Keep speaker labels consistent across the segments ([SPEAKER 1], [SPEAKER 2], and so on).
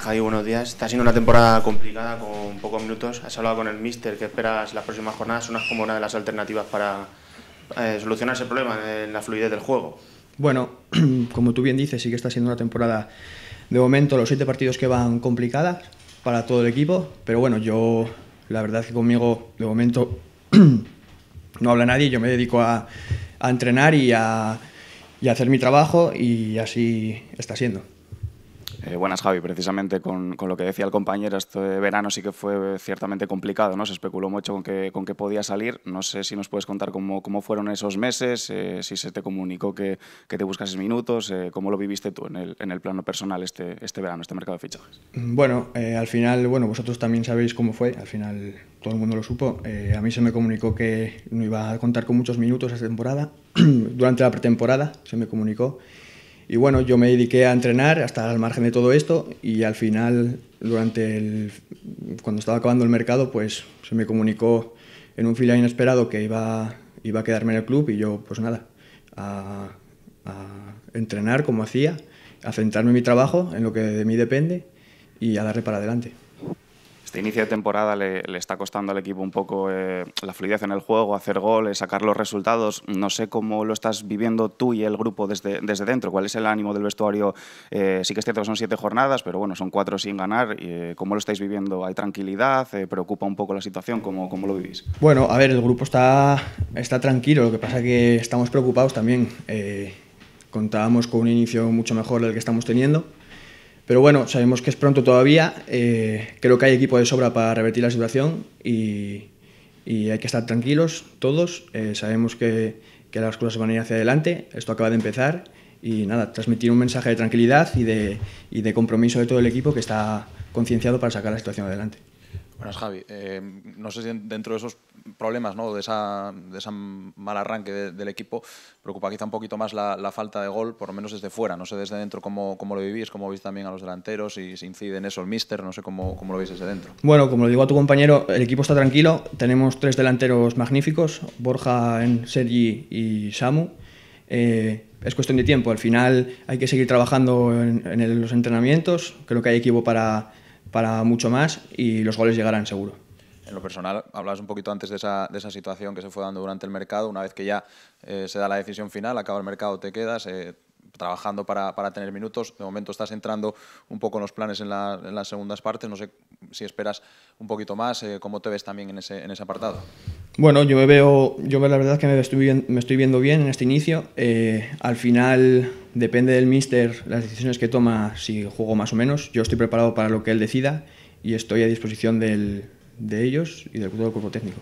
[SPEAKER 1] Javi, buenos días. Está siendo una temporada complicada con pocos minutos. Has hablado con el Mister, que esperas las próximas jornadas? unas como una de las alternativas para eh, solucionar ese problema en la fluidez del juego?
[SPEAKER 2] Bueno, como tú bien dices, sí que está siendo una temporada de momento, los siete partidos que van complicadas para todo el equipo, pero bueno, yo la verdad que conmigo de momento no habla nadie, yo me dedico a, entrenar y a hacer mi trabajo y así está siendo.
[SPEAKER 1] Eh, buenas, Javi. Precisamente con, lo que decía el compañero, este verano sí que fue ciertamente complicado, ¿no? Se especuló mucho con que, con que podía salir. No sé si nos puedes contar cómo, fueron esos meses, eh, si se te comunicó que, que te buscases minutos, eh, cómo lo viviste tú en el, plano personal este, este verano, este mercado de fichajes.
[SPEAKER 2] Bueno, al final, bueno, vosotros también sabéis cómo fue, al final todo el mundo lo supo. a mí se me comunicó que no iba a contar con muchos minutos esta temporada. Durante la pretemporada se me comunicó. Y bueno, yo me dediqué a entrenar hasta al margen de todo esto y al final, durante cuando estaba acabando el mercado, pues se me comunicó en un fila inesperado que iba, iba a quedarme en el club y yo, pues nada, a, a entrenar como hacía, a centrarme en mi trabajo, en lo que de mí depende y a darle para adelante.
[SPEAKER 1] Este inicio de temporada le, está costando al equipo un poco eh, la fluidez en el juego, hacer goles, sacar los resultados. No sé cómo lo estás viviendo tú y el grupo desde, desde dentro. ¿Cuál es el ánimo del vestuario? Eh, sí que es cierto son siete jornadas, pero bueno, son cuatro sin ganar. Eh, ¿Cómo lo estáis viviendo? ¿Hay tranquilidad? ¿Preocupa un poco la situación? ¿Cómo, ¿Cómo, lo vivís?
[SPEAKER 2] Bueno, a ver, el grupo está, está tranquilo. Lo que pasa es que estamos preocupados también. contábamos con un inicio mucho mejor del que estamos teniendo. Pero bueno, sabemos que es pronto todavía, eh, creo que hay equipo de sobra para revertir la situación y, hay que estar tranquilos todos, eh, sabemos que, las cosas van a ir hacia adelante, esto acaba de empezar y nada, transmitir un mensaje de tranquilidad y de compromiso de todo el equipo que está concienciado para sacar la situación adelante.
[SPEAKER 3] Buenas, Javi. Eh, no sé si dentro de esos problemas, ¿no? de, esa, ese mal arranque del equipo, preocupa quizá un poquito más la, falta de gol, por lo menos desde fuera. No sé desde dentro cómo, lo vivís, cómo veis también a los delanteros, si incide en eso el míster, no sé cómo, lo veis desde dentro.
[SPEAKER 2] Bueno, como lo digo a tu compañero, el equipo está tranquilo. Tenemos tres delanteros magníficos, Borja, Sergi y Samu. Eh, es cuestión de tiempo. Al final hay que seguir trabajando en, los entrenamientos. Creo que hay equipo para para mucho más y los goles llegarán seguro.
[SPEAKER 3] En lo personal, hablabas un poquito antes de esa, situación que se fue dando durante el mercado. Una vez que ya eh, se da la decisión final, acaba el mercado, te quedas, eh, trabajando para, para, tener minutos. De momento estás entrando un poco en los planes en, la, en las segundas partes. No sé si esperas un poquito más. Eh, ¿Cómo te ves también en ese, en ese apartado?
[SPEAKER 2] Bueno, yo me veo, yo la verdad que me estoy, me estoy viendo bien en este inicio. Eh, al final depende del míster las decisiones que toma si juego más o menos. Yo estoy preparado para lo que él decida y estoy a disposición de ellos y del cuerpo técnico.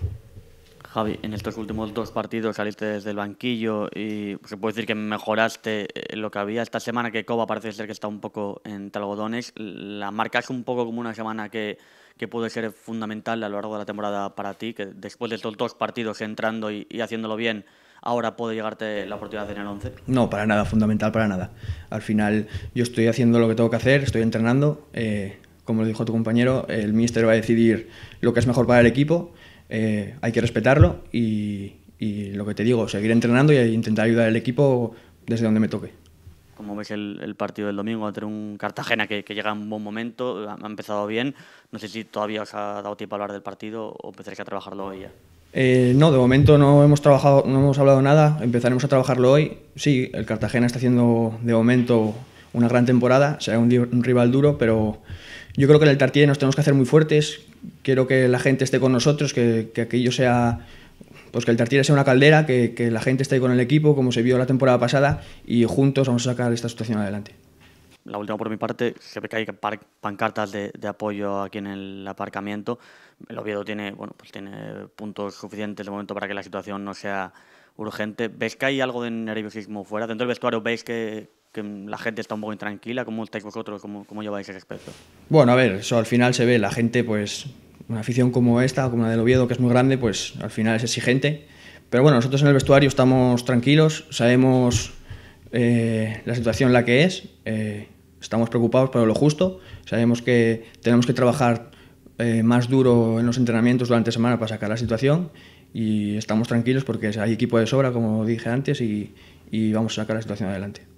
[SPEAKER 4] Javi, en estos últimos dos partidos saliste desde el banquillo y se puede decir que mejoraste eh, lo que había esta semana, que Coba parece ser que está un poco en talgodones. La marcas un poco como una semana que, que puede ser fundamental a lo largo de la temporada para ti, que después de estos dos partidos entrando y, haciéndolo bien, ahora puede llegarte la oportunidad de tener 11?
[SPEAKER 2] No, para nada, fundamental para nada. Al final yo estoy haciendo lo que tengo que hacer, estoy entrenando, eh, como lo dijo tu compañero, el míster va a decidir lo que es mejor para el equipo eh, hay que respetarlo y, lo que te digo, seguir entrenando y intentar ayudar al equipo desde donde me toque.
[SPEAKER 4] Como ves el, partido del domingo, va a tener un Cartagena que, llega en un buen momento, ha, empezado bien. No sé si todavía os ha dado tiempo a hablar del partido o empezaréis a trabajarlo hoy ya.
[SPEAKER 2] Eh, no, de momento no hemos trabajado, no hemos hablado nada. Empezaremos a trabajarlo hoy. Sí, el Cartagena está haciendo de momento una gran temporada. Será un rival duro, pero yo creo que en el Tartiere nos tenemos que hacer muy fuertes. Quiero que la gente esté con nosotros, que, aquello sea. Pues que el Tartiere sea una caldera, que, la gente esté ahí con el equipo, como se vio la temporada pasada, y juntos vamos a sacar esta situación adelante
[SPEAKER 4] la última por mi parte, se ve que hay pancartas de, apoyo aquí en el aparcamiento. El Oviedo tiene, bueno, pues tiene puntos suficientes de momento para que la situación no sea urgente. ¿Ves que hay algo de nerviosismo fuera? Dentro del vestuario, ¿veis que, la gente está un poco intranquila? ¿Cómo estáis vosotros? ¿Cómo, lleváis ese respecto?
[SPEAKER 2] Bueno, a ver, eso al final se ve. La gente, pues, una afición como esta, como la del Oviedo, que es muy grande, pues al final es exigente. Pero bueno, nosotros en el vestuario estamos tranquilos, sabemos eh, la situación la que es, eh, estamos preocupados por lo justo, sabemos que tenemos que trabajar eh, más duro en los entrenamientos durante la semana para sacar la situación y estamos tranquilos porque hay equipo de sobra, como dije antes, y vamos a sacar la situación adelante.